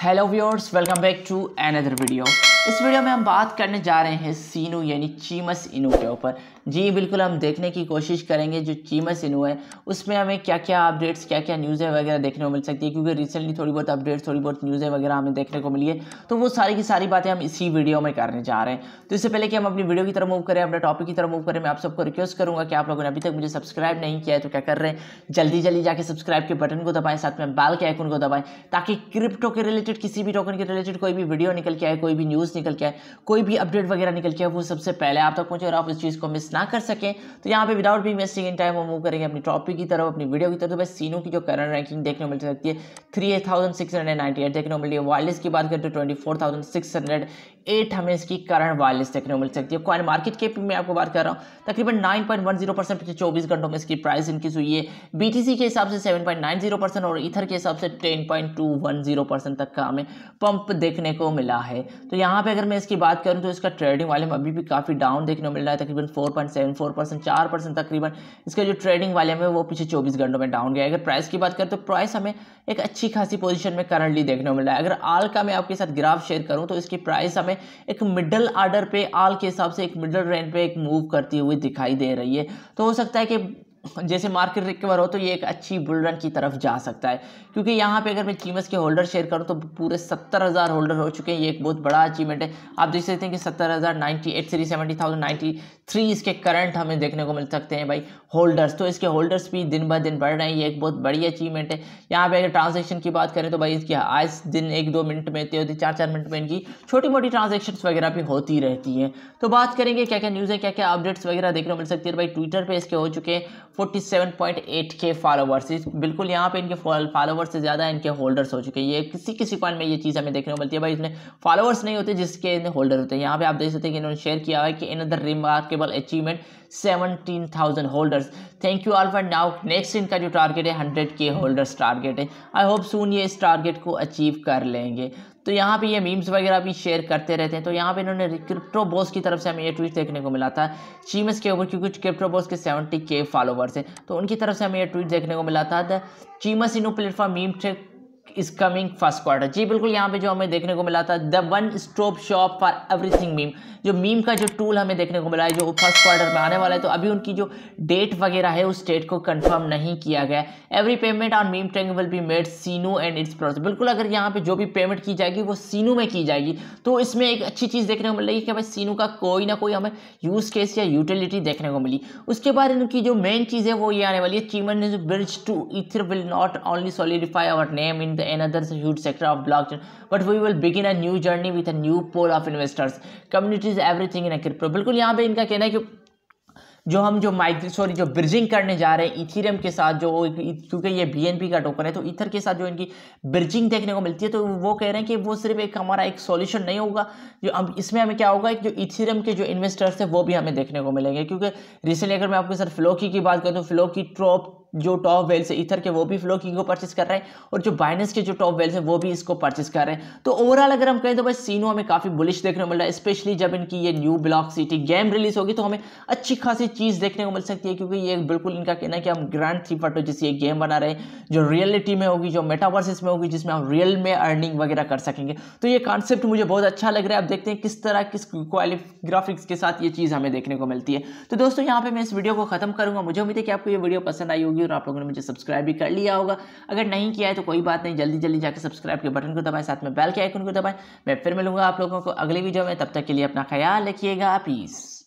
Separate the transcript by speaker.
Speaker 1: hello viewers welcome back to another video इस video में हम बात करने जा रहे हैं सीनू यानी चीमस इनू के ऊपर जी बिल्कुल हम देखने की कोशिश करेंगे जो चीमस इनू है उसमें हमें क्या क्या अपडेट्स क्या क्या न्यूज़ें वगैरह देखने को मिल सकती है क्योंकि रिसेंटली थोड़ी बहुत अपडेट्स थोड़ी बहुत न्यूज़ें वगैरह हमें देखने को मिली है तो वो सारी की सारी बातें हम इसी वीडियो में करने जा रहे हैं तो इससे पहले कि हम अपनी वीडियो की तरफ मूव करें अपने टॉपिक की तरफ मूव करें मैं आप सबको रिक्वेस्ट करूँगा कि आप लोगों ने अभी तक मुझे सब्सक्राइब नहीं किया है तो क्या कर रहे हैं जल्दी जल्दी जाकर सब्सक्राइब के बटन को दबाएं साथ में बैल के आइकन को दबाएं ताकि क्रिप्टो के रिलेटेड किसी भी टोकन के रिलेटेड कोई भी वीडियो निकल के आए कोई भी न्यूज़ निकल के आए कोई भी अपडेट वगैरह निकल के आए वो सबसे पहले आप तक पहुँचे और आप इस चीज़ को मिस ना कर सकें तो यहाँ पे without be missing in time वो मूव करेंगे अपनी टॉपिक की तरफ अपनी वीडियो की तरफ तो भाई सीनों की जो करंट रैंकिंग देखने को मिल सकती है थ्री देखने को मिल है वायरलेस की बात करें तो ट्वेंटी एट हमें इसकी करंट वायलेंस देखने को मिल सकती है कॉइन मार्केट के मैं आपको बात कर रहा हूँ तकरीबन 9.10 परसेंट पिछले चौबीस घंटों में इसकी प्राइस इनकी हुई है बीटीसी के हिसाब से 7.90 परसेंट और इथर के हिसाब से 10.210 परसेंट तक का हमें पंप देखने को मिला है तो यहाँ पर अगर मैं इसकी बात करूँ तो इसका ट्रेडिंग वॉल्यूम अभी भी काफ़ी डाउन देखने को मिल रहा है तकरीबन फोर पॉइंट तकरीबन इसका जो ट्रेडिंग वॉल्यूम है वो पिछले चौबीस घंटों में डाउन गया अगर प्राइस की बात करें तो प्राइस हमें एक अच्छी खासी पोजिशन में करंटली देखने को मिल रहा है अगर आल का मैं आपके साथ ग्राफ शेयर करूँ तो इसकी प्राइस हमें एक मिडल आर्डर पे आल के हिसाब से एक मिडल रेंज पे एक मूव करती हुई दिखाई दे रही है तो हो सकता है कि जैसे मार्केट रिकवर हो तो ये एक अच्छी बुल रन की तरफ जा सकता है क्योंकि यहाँ पे अगर मैं चीमस के होल्डर शेयर करूँ तो पूरे सत्तर हज़ार होल्डर हो चुके हैं ये एक बहुत बड़ा अचीवमेंट है आप देख सकते हैं कि सत्तर हज़ार ninety eight three seventy thousand ninety three इसके करंट हमें देखने को मिल सकते हैं भाई होल्डर्स तो इसके होल्डर्स भी दिन ब दिन बढ़ रहे हैं ये एक बहुत बड़ी अचीवमेंट है यहाँ पर अगर ट्रांजेक्शन की बात करें तो भाई इसकी आज दिन एक दो मिनट में होती चार चार मिनट में इनकी छोटी मोटी ट्रांजेक्शन वगैरह भी होती रहती हैं तो बात करेंगे क्या क्या न्यूज़ है क्या क्या अपडेट्स वगैरह देखने को मिल सकती है भाई ट्विटर पर इसके हो चुके हैं 47.8 के फॉलोवर्स बिल्कुल यहाँ पे इनके फॉलोवर्स से ज़्यादा इनके होल्डर्स हो चुके हैं ये किसी किसी पॉइंट में ये चीज़ हमें देखने को मिलती है भाई इसमें फॉलोवर्स नहीं होते जिसके होल्डर होते हैं यहाँ पे आप देख सकते हैं कि इन्होंने शेयर किया है कि in the remarkable achievement seventeen thousand holders thank you all for now next इनका जो टारगेट है हंड्रेड के होल्डर्स टारगेट है आई होप सून ये इस टारगेट को अचीव कर लेंगे तो यहाँ पे ये मीम्स वगैरह भी शेयर करते रहते हैं तो यहाँ पे इन्होंने क्रिप्टो बॉस की तरफ से हमें ये ट्वीट देखने को मिला था चीमस के ऊपर क्योंकि क्रिप्टो बॉस के सेवेंटी के फॉलोवर्स हैं तो उनकी तरफ से हमें ये ट्वीट देखने को मिला था the Cheems Inu platform meme track is coming first quarter जी बिल्कुल यहाँ पे जो हमें देखने को मिला था the one stop shop for everything meme जो मीम का जो टूल हमें देखने को मिला है जो फर्स्ट क्वार्टर में आने वाला है तो अभी उनकी जो डेट वगैरह है उस डेट को कंफर्म नहीं किया गया every payment on meme tank will be made सीनू एंड इट्स प्रोसेस बिल्कुल अगर यहाँ पे जो भी पेमेंट की जाएगी वो सीनू में की जाएगी तो इसमें एक अच्छी चीज़ देखने को मिल रही है कि भाई सीनू का कोई ना कोई हमें यूज़ केस या यूटिलिटी देखने को मिली उसके बाद इनकी जो मेन चीज़ है वो ये आने वाली है Cheems bridge to Ether will not only solidify our name in the another huge sector of blockchain but we will begin a new journey with a new pool of investors community is everything in a crypto bilkul yahan pe inka kehna hai ki जो हम जो mic sorry जो bridging करने जा रहे हैं Ethereum के साथ जो क्योंकि ये बीएनपी का टोकन है तो इथर के साथ जो इनकी ब्रिजिंग देखने को मिलती है तो वो कह रहे हैं कि वो सिर्फ एक हमारा एक सॉल्यूशन नहीं होगा जो अब इसमें हमें क्या होगा जो इथीरियम के जो इन्वेस्टर्स हैं वो भी हमें देखने को मिलेंगे क्योंकि रिसेंटली अगर मैं आपके साथ फ्लोकी की बात करूँ तो फ्लोकी ट्रॉप जो टॉप वेल्स है इथर के वो भी फ्लो किंग को परचेस कर रहे हैं और जो बाइनेंस के जो टॉप वेल्स है वो भी इसको परचेस कर रहे हैं तो ओवरऑल अगर हम कहें तो भाई सीनो हमें काफ़ी बुलिश देखने को मिल रहा है स्पेशली जब इनकी ये new block city game release होगी तो हमें अच्छी खासी चीज़ देखने को मिल सकती है क्योंकि ये बिल्कुल इनका कहना है कि हम ग्रैंड थ्री फाटो जैसी ये गेम बना रहे हैं जो रियलिटी में होगी जो मेटावर्सिस में होगी जिसमें हम रियल में अर्निंग वगैरह कर सकेंगे तो ये कॉन्सेप्ट मुझे बहुत अच्छा लग रहा है आप देखते हैं किस तरह किस ग्राफिक्स के साथ ये चीज़ हमें देखने को मिलती है तो दोस्तों यहाँ पे मैं इस वीडियो को खत्म करूंगा मुझे उम्मीद है कि आपको ये वीडियो पसंद आई होगी होगी और आप लोगों ने मुझे सब्सक्राइब भी कर लिया होगा अगर नहीं किया है तो कोई बात नहीं जल्दी जल्दी जाकर सब्सक्राइब के बटन को दबाएं साथ में बेल के आइकन को दबाएं मैं फिर मिलूंगा आप लोगों को अगली वीडियो में तब तक के लिए अपना ख्याल रखिएगा प्लीज़